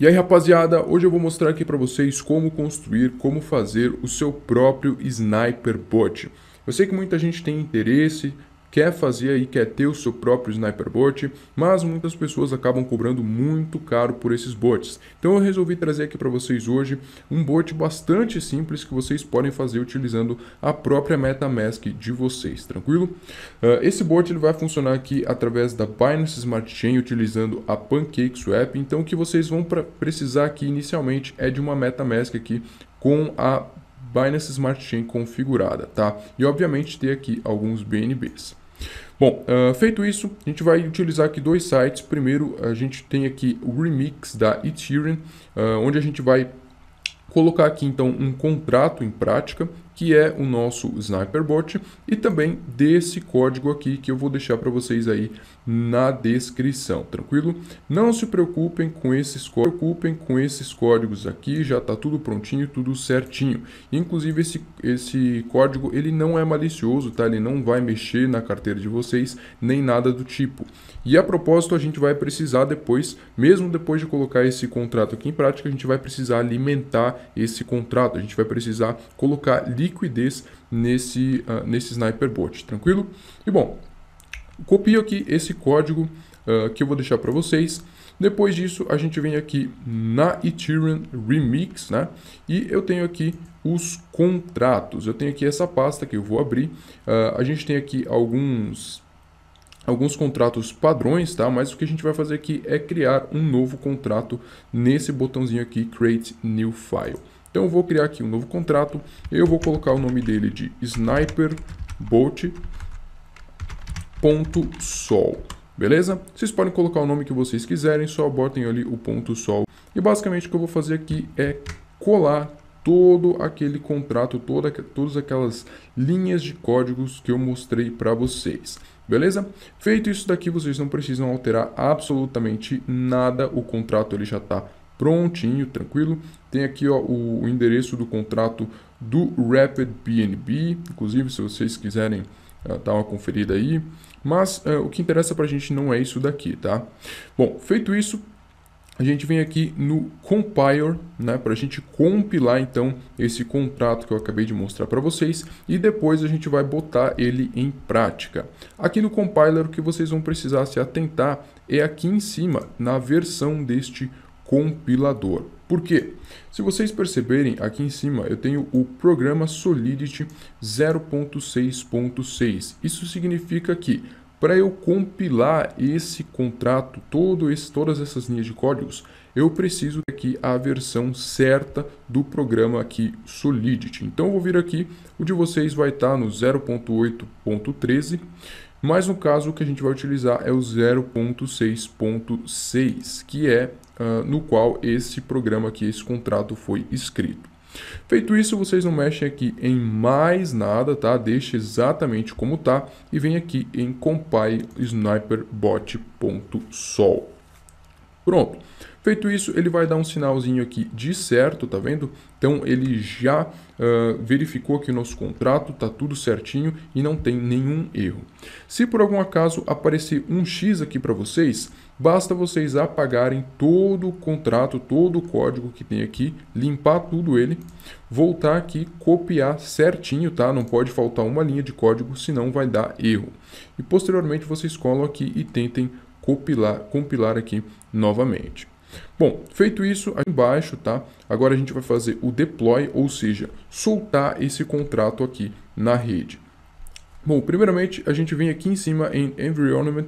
E aí rapaziada, hoje eu vou mostrar aqui para vocês como construir, como fazer o seu próprio Sniper Bot. Eu sei que muita gente tem interesse, quer fazer e quer ter o seu próprio sniper bot, mas muitas pessoas acabam cobrando muito caro por esses bots. Então eu resolvi trazer aqui para vocês hoje um bot bastante simples que vocês podem fazer utilizando a própria MetaMask de vocês, tranquilo? Uh, esse bot ele vai funcionar aqui através da Binance Smart Chain utilizando a PancakeSwap, então o que vocês vão precisar aqui inicialmente é de uma MetaMask aqui com a Binance Smart Chain configurada, tá? E obviamente ter aqui alguns BNBs. Bom, uh, feito isso, a gente vai utilizar aqui dois sites. Primeiro, a gente tem aqui o remix da Ethereum, uh, onde a gente vai colocar aqui então um contrato em prática que é o nosso Sniperbot, e também desse código aqui que eu vou deixar para vocês aí na descrição, tranquilo? Não se preocupem com esses preocupem com esses códigos aqui, já está tudo prontinho, tudo certinho. Inclusive esse esse código ele não é malicioso, tá? Ele não vai mexer na carteira de vocês nem nada do tipo. E a propósito, a gente vai precisar depois, mesmo depois de colocar esse contrato aqui em prática, a gente vai precisar alimentar esse contrato, a gente vai precisar colocar liquidez nesse, uh, nesse Sniper Bot, tranquilo? E bom, copio aqui esse código uh, que eu vou deixar para vocês. Depois disso, a gente vem aqui na Ethereum Remix, né? E eu tenho aqui os contratos. Eu tenho aqui essa pasta que eu vou abrir. Uh, a gente tem aqui alguns alguns contratos padrões, tá? Mas o que a gente vai fazer aqui é criar um novo contrato nesse botãozinho aqui, Create New File. Então eu vou criar aqui um novo contrato, eu vou colocar o nome dele de Sniper Bolt ponto sol, beleza? Vocês podem colocar o nome que vocês quiserem, só botem ali o ponto sol. E basicamente o que eu vou fazer aqui é colar todo aquele contrato, toda, todas aquelas linhas de códigos que eu mostrei para vocês. Beleza? Feito isso daqui, vocês não precisam alterar absolutamente nada, o contrato ele já está prontinho, tranquilo. Tem aqui ó, o, o endereço do contrato do Rapid BNB, inclusive se vocês quiserem uh, dar uma conferida aí. Mas uh, o que interessa para a gente não é isso daqui, tá? Bom, feito isso, a gente vem aqui no compiler né, para a gente compilar então esse contrato que eu acabei de mostrar para vocês e depois a gente vai botar ele em prática. Aqui no Compiler o que vocês vão precisar se atentar é aqui em cima na versão deste compilador. Por quê? Se vocês perceberem, aqui em cima eu tenho o programa Solidity 0.6.6. Isso significa que para eu compilar esse contrato, todo esse, todas essas linhas de códigos, eu preciso aqui a versão certa do programa aqui Solidity. Então eu vou vir aqui, o de vocês vai estar tá no 0.8.13, mas no caso o que a gente vai utilizar é o 0.6.6, que é ah, no qual esse programa aqui, esse contrato foi escrito. Feito isso, vocês não mexem aqui em mais nada, tá? Deixa exatamente como tá e vem aqui em compile sniperbot.sol. Pronto. Feito isso, ele vai dar um sinalzinho aqui de certo, tá vendo? Então ele já uh, verificou aqui o nosso contrato, tá tudo certinho e não tem nenhum erro. Se por algum acaso aparecer um X aqui para vocês, Basta vocês apagarem todo o contrato, todo o código que tem aqui, limpar tudo ele, voltar aqui, copiar certinho, tá? Não pode faltar uma linha de código, senão vai dar erro. E posteriormente vocês colam aqui e tentem compilar, compilar aqui novamente. Bom, feito isso, aqui embaixo, tá? Agora a gente vai fazer o deploy, ou seja, soltar esse contrato aqui na rede. Bom, primeiramente a gente vem aqui em cima em Environment,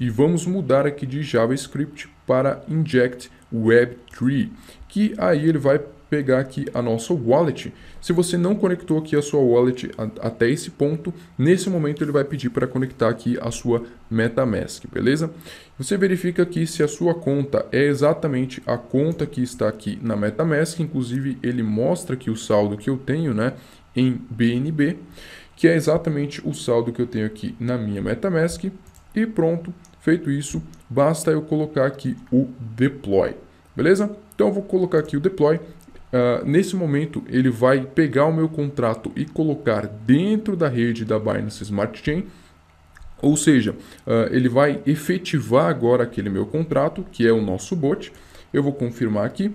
e vamos mudar aqui de JavaScript para Inject Web3, que aí ele vai pegar aqui a nossa wallet. Se você não conectou aqui a sua wallet a, até esse ponto, nesse momento ele vai pedir para conectar aqui a sua MetaMask, beleza? Você verifica aqui se a sua conta é exatamente a conta que está aqui na MetaMask, inclusive ele mostra aqui o saldo que eu tenho, né, em BNB, que é exatamente o saldo que eu tenho aqui na minha MetaMask. E pronto, feito isso, basta eu colocar aqui o deploy, beleza? Então eu vou colocar aqui o deploy. Uh, nesse momento, ele vai pegar o meu contrato e colocar dentro da rede da Binance Smart Chain. Ou seja, uh, ele vai efetivar agora aquele meu contrato, que é o nosso bot. Eu vou confirmar aqui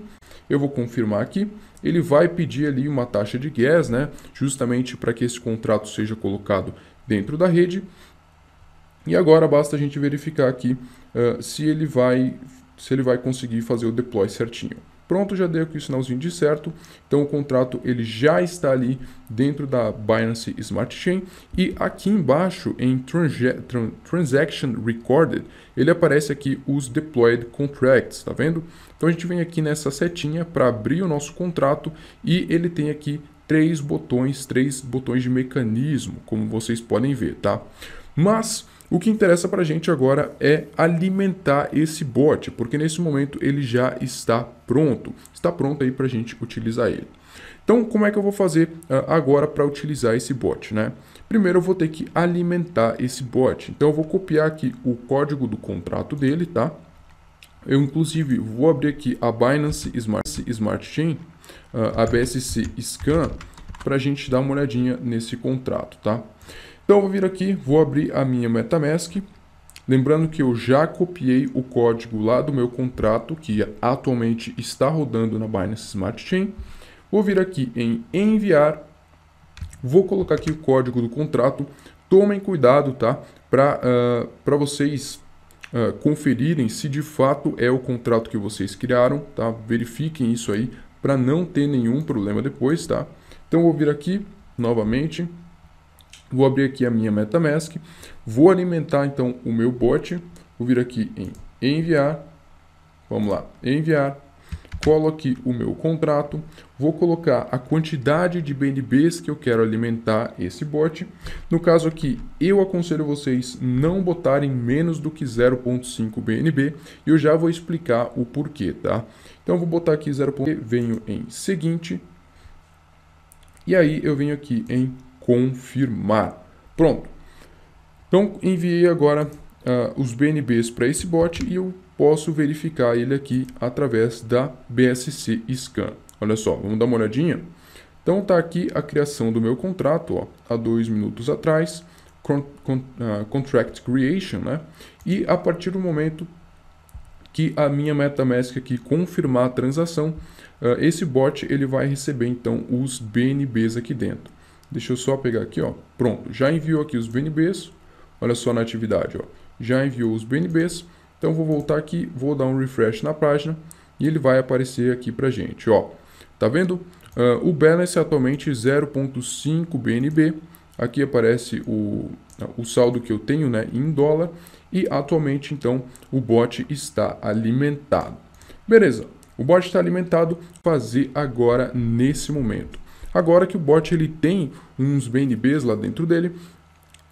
eu vou confirmar aqui. Ele vai pedir ali uma taxa de gas, né? Justamente para que esse contrato seja colocado dentro da rede. E agora basta a gente verificar aqui uh, se, ele vai, se ele vai conseguir fazer o deploy certinho. Pronto, já dei aqui o sinalzinho de certo. Então o contrato ele já está ali dentro da Binance Smart Chain e aqui embaixo em Transaction Recorded, ele aparece aqui os deployed contracts, tá vendo? Então a gente vem aqui nessa setinha para abrir o nosso contrato e ele tem aqui três botões, três botões de mecanismo, como vocês podem ver, tá? Mas o que interessa para a gente agora é alimentar esse bot, porque nesse momento ele já está pronto. Está pronto aí para a gente utilizar ele. Então, como é que eu vou fazer uh, agora para utilizar esse bot, né? Primeiro eu vou ter que alimentar esse bot. Então, eu vou copiar aqui o código do contrato dele, tá? Eu, inclusive, vou abrir aqui a Binance Smart, Smart Chain, uh, a BSC Scan, para a gente dar uma olhadinha nesse contrato, tá? Então eu vou vir aqui, vou abrir a minha MetaMask. Lembrando que eu já copiei o código lá do meu contrato, que atualmente está rodando na Binance Smart Chain. Vou vir aqui em enviar, vou colocar aqui o código do contrato. Tomem cuidado, tá? Para uh, ah, vocês uh, conferirem se de fato é o contrato que vocês criaram, tá? Verifiquem isso aí para não ter nenhum problema depois, tá? Então vou vir aqui novamente, Vou abrir aqui a minha MetaMask, vou alimentar então o meu bot, vou vir aqui em enviar, vamos lá, enviar, colo aqui o meu contrato, vou colocar a quantidade de BNBs que eu quero alimentar esse bot. No caso aqui, eu aconselho vocês não botarem menos do que 0.5 BNB e eu já vou explicar o porquê, tá? Então vou botar aqui 0.5, venho em seguinte, e aí eu venho aqui em confirmar. Pronto. Então enviei agora uh, os BNBs para esse bot e eu posso verificar ele aqui através da BSC Scan. Olha só, vamos dar uma olhadinha? Então está aqui a criação do meu contrato, ó, há dois minutos atrás, con con uh, Contract Creation, né? E a partir do momento que a minha MetaMask aqui confirmar a transação, uh, esse bot ele vai receber então os BNBs aqui dentro. Deixa eu só pegar aqui, ó. Pronto, já enviou aqui os BNBs. Olha só na atividade, ó. Já enviou os BNBs. Então vou voltar aqui, vou dar um refresh na página e ele vai aparecer aqui pra gente, ó. Tá vendo? Uh, o balance atualmente 0.5 é BNB. Aqui aparece o, o saldo que eu tenho, né, em dólar e atualmente então o bot está alimentado. Beleza. O bot está alimentado, fazer agora nesse momento. Agora que o bot ele tem uns BNBs lá dentro dele,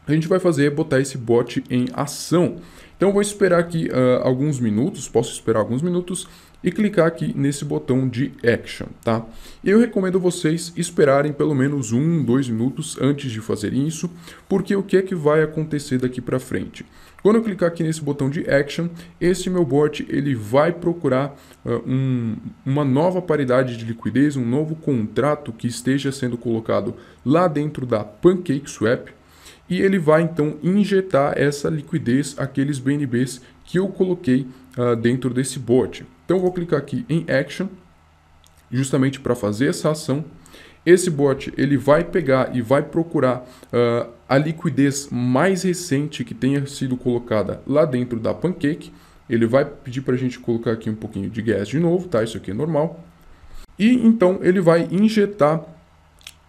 a gente vai fazer é botar esse bot em ação. Então vou esperar aqui uh, alguns minutos, posso esperar alguns minutos e clicar aqui nesse botão de Action, tá? Eu recomendo vocês esperarem pelo menos um, dois minutos antes de fazer isso, porque o que é que vai acontecer daqui para frente? Quando eu clicar aqui nesse botão de Action, esse meu bot ele vai procurar uh, um, uma nova paridade de liquidez, um novo contrato que esteja sendo colocado lá dentro da PancakeSwap e ele vai então injetar essa liquidez aqueles BNBs que eu coloquei uh, dentro desse bot. Então vou clicar aqui em Action, justamente para fazer essa ação. Esse bot ele vai pegar e vai procurar uh, a liquidez mais recente que tenha sido colocada lá dentro da Pancake. Ele vai pedir para a gente colocar aqui um pouquinho de gas de novo, tá? Isso aqui é normal. E então ele vai injetar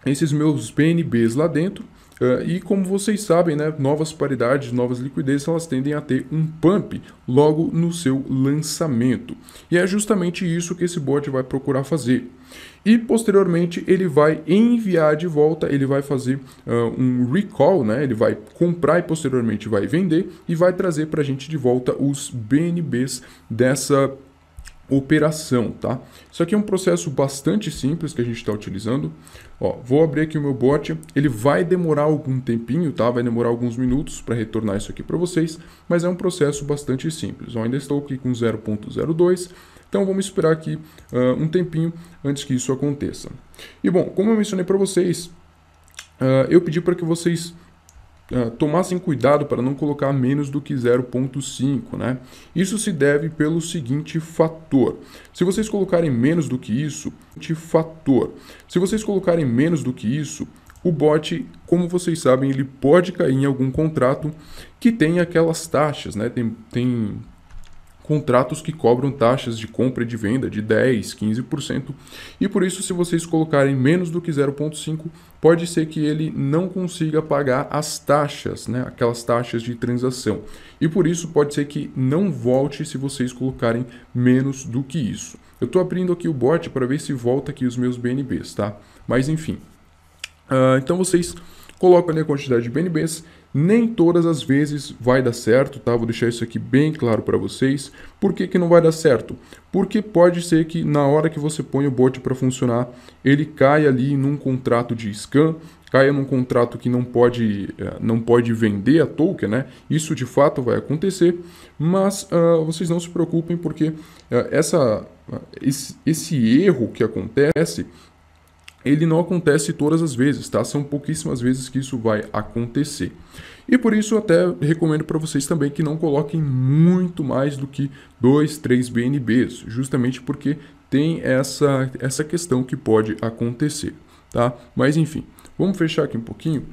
esses meus PNBs lá dentro Uh, e como vocês sabem, né, novas paridades, novas liquidez, elas tendem a ter um pump logo no seu lançamento. E é justamente isso que esse bot vai procurar fazer. E posteriormente ele vai enviar de volta, ele vai fazer uh, um recall, né? ele vai comprar e posteriormente vai vender e vai trazer para a gente de volta os BNBs dessa operação, tá? Isso aqui é um processo bastante simples que a gente está utilizando. Ó, vou abrir aqui o meu bot, ele vai demorar algum tempinho, tá? Vai demorar alguns minutos para retornar isso aqui para vocês, mas é um processo bastante simples. Ó, ainda estou aqui com 0.02, então vamos esperar aqui uh, um tempinho antes que isso aconteça. E bom, como eu mencionei para vocês, uh, eu pedi para que vocês ah, tomassem cuidado para não colocar menos do que 0,5, né? Isso se deve pelo seguinte fator: se vocês colocarem menos do que isso, fator, se vocês colocarem menos do que isso, o bot, como vocês sabem, ele pode cair em algum contrato que tem aquelas taxas, né? Tem, tem contratos que cobram taxas de compra e de venda de 10, 15%, e por isso se vocês colocarem menos do que 0.5, pode ser que ele não consiga pagar as taxas, né, aquelas taxas de transação. E por isso pode ser que não volte se vocês colocarem menos do que isso. Eu estou abrindo aqui o bot para ver se volta aqui os meus BNBs, tá? Mas enfim. Uh, então vocês colocam ali a quantidade de BNBs nem todas as vezes vai dar certo, tá? Vou deixar isso aqui bem claro para vocês. Por que, que não vai dar certo? Porque pode ser que na hora que você põe o bot para funcionar, ele caia ali num contrato de scan, caia num contrato que não pode, eh, não pode vender a token, né? Isso de fato vai acontecer, mas uh, vocês não se preocupem porque uh, essa, uh, esse, esse erro que acontece ele não acontece todas as vezes, tá? São pouquíssimas vezes que isso vai acontecer. E por isso até recomendo para vocês também que não coloquem muito mais do que 2, 3 BNBs, justamente porque tem essa, essa questão que pode acontecer, tá? Mas enfim, vamos fechar aqui um pouquinho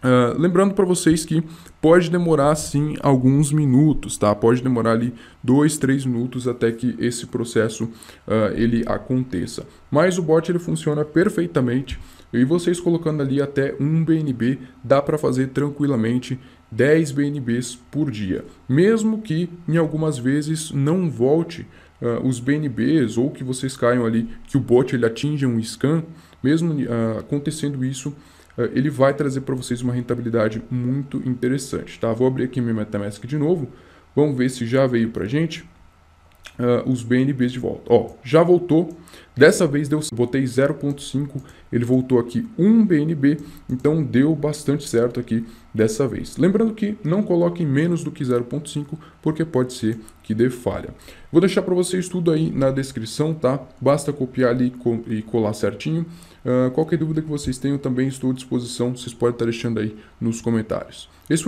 ah, lembrando para vocês que pode demorar sim alguns minutos, tá? Pode demorar ali dois, três minutos até que esse processo uh, ele aconteça. Mas o bot ele funciona perfeitamente e vocês colocando ali até um BNB dá para fazer tranquilamente 10 BNBs por dia, mesmo que em algumas vezes não volte uh, os BNBs ou que vocês caiam ali que o bot ele atinja um scan, mesmo acontecendo isso eh, ele vai trazer para vocês uma rentabilidade muito interessante. Tá? Vou abrir aqui meu MetaMask de novo, vamos ver se já veio para gente uh, os BNBs de volta. Ó, já voltou. Dessa vez deu, botei 0.5, ele voltou aqui 1 BNB, então deu bastante certo aqui dessa vez. Lembrando que não coloque menos do que 0.5, porque pode ser que dê falha. Vou deixar para vocês tudo aí na descrição, tá? Basta copiar ali e colar certinho. Uh, qualquer dúvida que vocês tenham, também estou à disposição, vocês podem estar deixando aí nos comentários. Esse foi